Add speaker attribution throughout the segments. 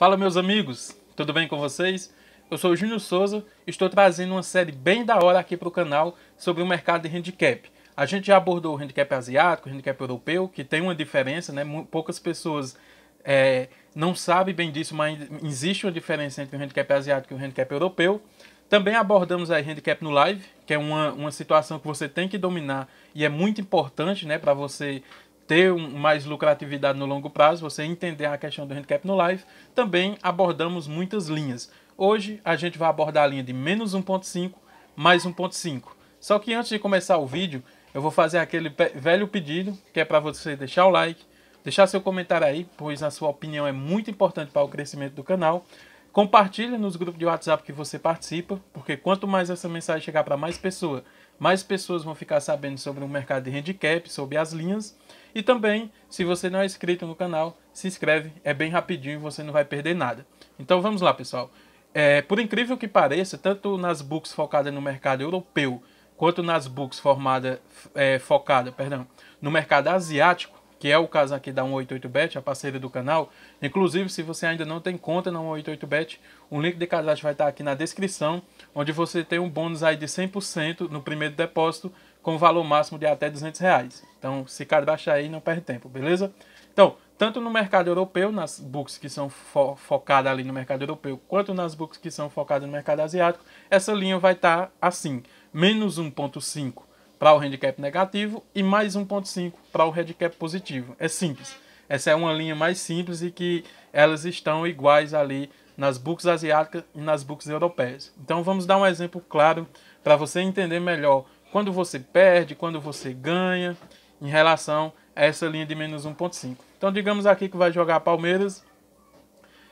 Speaker 1: Fala meus amigos, tudo bem com vocês? Eu sou o Júnior Souza e estou trazendo uma série bem da hora aqui para o canal sobre o mercado de handicap. A gente já abordou o handicap asiático, o handicap europeu, que tem uma diferença, né? poucas pessoas é, não sabem bem disso, mas existe uma diferença entre o handicap asiático e o handicap europeu. Também abordamos aí handicap no live, que é uma, uma situação que você tem que dominar e é muito importante né, para você ter um, mais lucratividade no longo prazo, você entender a questão do handicap no live, também abordamos muitas linhas. Hoje a gente vai abordar a linha de menos 1.5 mais 1.5. Só que antes de começar o vídeo, eu vou fazer aquele velho pedido, que é para você deixar o like, deixar seu comentário aí, pois a sua opinião é muito importante para o crescimento do canal. Compartilhe nos grupos de WhatsApp que você participa, porque quanto mais essa mensagem chegar para mais pessoas, mais pessoas vão ficar sabendo sobre o mercado de handicap, sobre as linhas. E também, se você não é inscrito no canal, se inscreve, é bem rapidinho e você não vai perder nada. Então vamos lá, pessoal. É, por incrível que pareça, tanto nas books focadas no mercado europeu, quanto nas books formada, é, focada perdão, no mercado asiático, que é o caso aqui da 188bet, a parceira do canal. Inclusive, se você ainda não tem conta na 188bet, o link de cadastro vai estar aqui na descrição, onde você tem um bônus aí de 100% no primeiro depósito, com valor máximo de até 200 reais. Então, se cadastra aí, não perde tempo, beleza? Então, tanto no mercado europeu, nas books que são fo focadas ali no mercado europeu, quanto nas books que são focadas no mercado asiático, essa linha vai estar assim, menos 1.5 para o handicap negativo e mais 1.5 para o handicap positivo. É simples. Essa é uma linha mais simples e que elas estão iguais ali nas books asiáticas e nas books europeias. Então vamos dar um exemplo claro para você entender melhor quando você perde, quando você ganha em relação a essa linha de menos 1.5. Então digamos aqui que vai jogar Palmeiras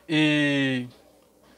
Speaker 1: e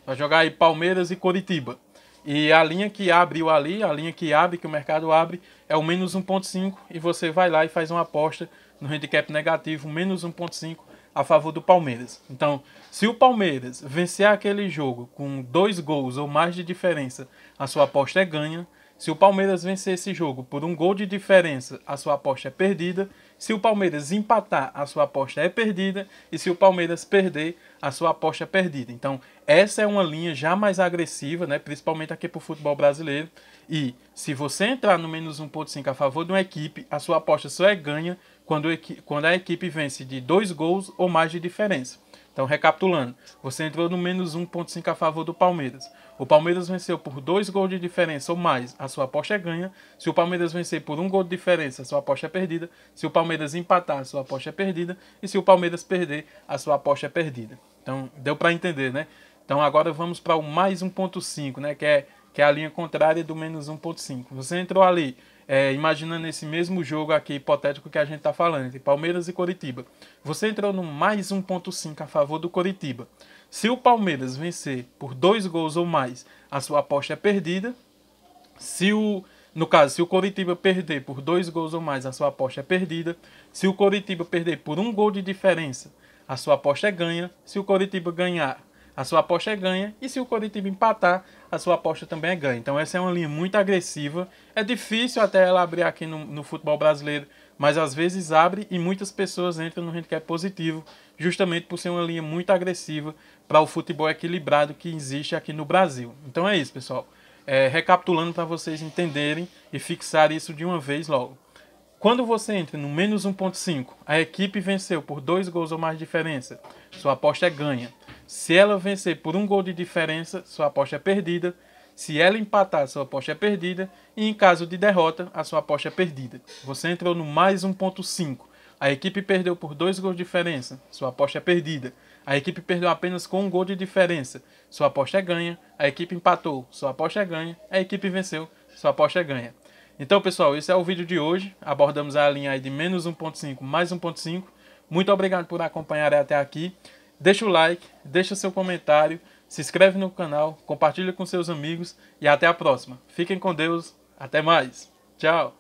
Speaker 1: vai jogar aí Palmeiras e Coritiba. E a linha que abriu ali, a linha que abre, que o mercado abre, é o menos 1.5 e você vai lá e faz uma aposta no handicap negativo, menos 1.5 a favor do Palmeiras. Então, se o Palmeiras vencer aquele jogo com dois gols ou mais de diferença, a sua aposta é ganha. Se o Palmeiras vencer esse jogo por um gol de diferença, a sua aposta é perdida. Se o Palmeiras empatar, a sua aposta é perdida. E se o Palmeiras perder, a sua aposta é perdida. Então, essa é uma linha já mais agressiva, né? principalmente aqui para o futebol brasileiro. E se você entrar no menos 1,5 a favor de uma equipe, a sua aposta só é ganha quando a equipe vence de dois gols ou mais de diferença. Então, recapitulando, você entrou no menos 1,5 a favor do Palmeiras. O Palmeiras venceu por dois gols de diferença ou mais, a sua aposta é ganha. Se o Palmeiras vencer por um gol de diferença, a sua aposta é perdida. Se o Palmeiras empatar, a sua aposta é perdida. E se o Palmeiras perder, a sua aposta é perdida. Então, deu para entender, né? Então, agora vamos para o mais 1,5, né? Que é, que é a linha contrária do menos 1,5. Você entrou ali é, imaginando esse mesmo jogo aqui hipotético que a gente está falando, entre Palmeiras e Coritiba. Você entrou no mais 1.5 a favor do Coritiba. Se o Palmeiras vencer por dois gols ou mais, a sua aposta é perdida. Se o no caso, se o Coritiba perder por dois gols ou mais, a sua aposta é perdida. Se o Coritiba perder por um gol de diferença, a sua aposta é ganha. Se o Coritiba ganhar a sua aposta é ganha. E se o Coritiba empatar, a sua aposta também é ganha. Então essa é uma linha muito agressiva. É difícil até ela abrir aqui no, no futebol brasileiro, mas às vezes abre e muitas pessoas entram no handicap positivo, justamente por ser uma linha muito agressiva para o futebol equilibrado que existe aqui no Brasil. Então é isso, pessoal. É, recapitulando para vocês entenderem e fixar isso de uma vez logo. Quando você entra no menos 1.5, a equipe venceu por dois gols ou mais diferença, sua aposta é ganha. Se ela vencer por um gol de diferença, sua aposta é perdida. Se ela empatar, sua aposta é perdida. E em caso de derrota, a sua aposta é perdida. Você entrou no mais 1.5. A equipe perdeu por dois gols de diferença, sua aposta é perdida. A equipe perdeu apenas com um gol de diferença, sua aposta é ganha. A equipe empatou, sua aposta é ganha. A equipe venceu, sua aposta é ganha. Então, pessoal, esse é o vídeo de hoje. Abordamos a linha de menos 1.5 mais 1.5. Muito obrigado por acompanhar até aqui. Deixa o like, deixa o seu comentário, se inscreve no canal, compartilha com seus amigos e até a próxima. Fiquem com Deus, até mais. Tchau!